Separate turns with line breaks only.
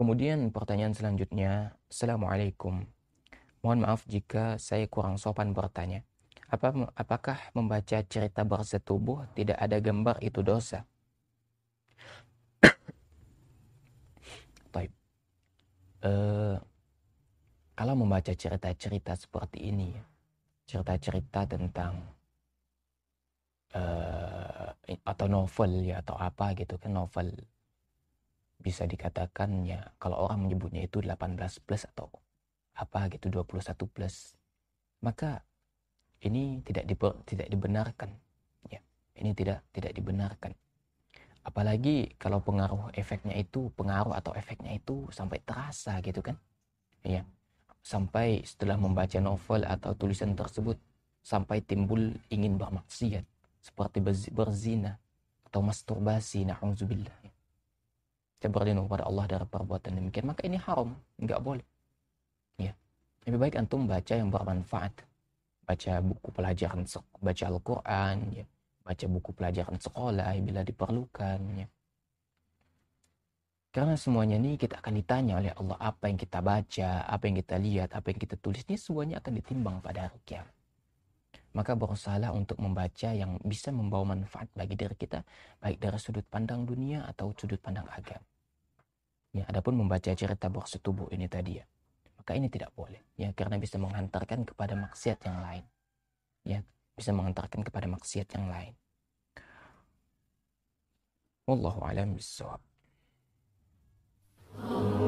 Kemudian pertanyaan selanjutnya, Assalamualaikum. Mohon maaf jika saya kurang sopan bertanya. Apa, apakah membaca cerita bersetubuh tidak ada gambar itu dosa? Taib. Uh, kalau membaca cerita-cerita seperti ini, cerita-cerita tentang uh, atau novel ya atau apa gitu kan novel bisa dikatakan ya kalau orang menyebutnya itu 18 plus atau apa gitu 21 plus maka ini tidak di, tidak dibenarkan ya ini tidak tidak dibenarkan apalagi kalau pengaruh efeknya itu pengaruh atau efeknya itu sampai terasa gitu kan ya sampai setelah membaca novel atau tulisan tersebut sampai timbul ingin bermaksiat seperti berzina atau masturbasi na'udzubillah kita berlindung kepada Allah dari perbuatan demikian. Maka ini haram, nggak boleh. Ya. Lebih baik antum baca yang bermanfaat. Baca buku pelajaran, baca Al-Quran, ya. baca buku pelajaran sekolah bila diperlukan. Ya. Karena semuanya ini kita akan ditanya oleh Allah apa yang kita baca, apa yang kita lihat, apa yang kita tulis ini semuanya akan ditimbang pada hari kiamat. Maka berusaha untuk membaca yang bisa membawa manfaat bagi diri kita, baik dari sudut pandang dunia atau sudut pandang agama. Ya, adapun membaca cerita borsi tubuh ini tadi ya, maka ini tidak boleh ya karena bisa menghantarkan kepada maksiat yang lain. Ya, bisa menghantarkan kepada maksiat yang lain. Wallahu alam bisawab. Oh.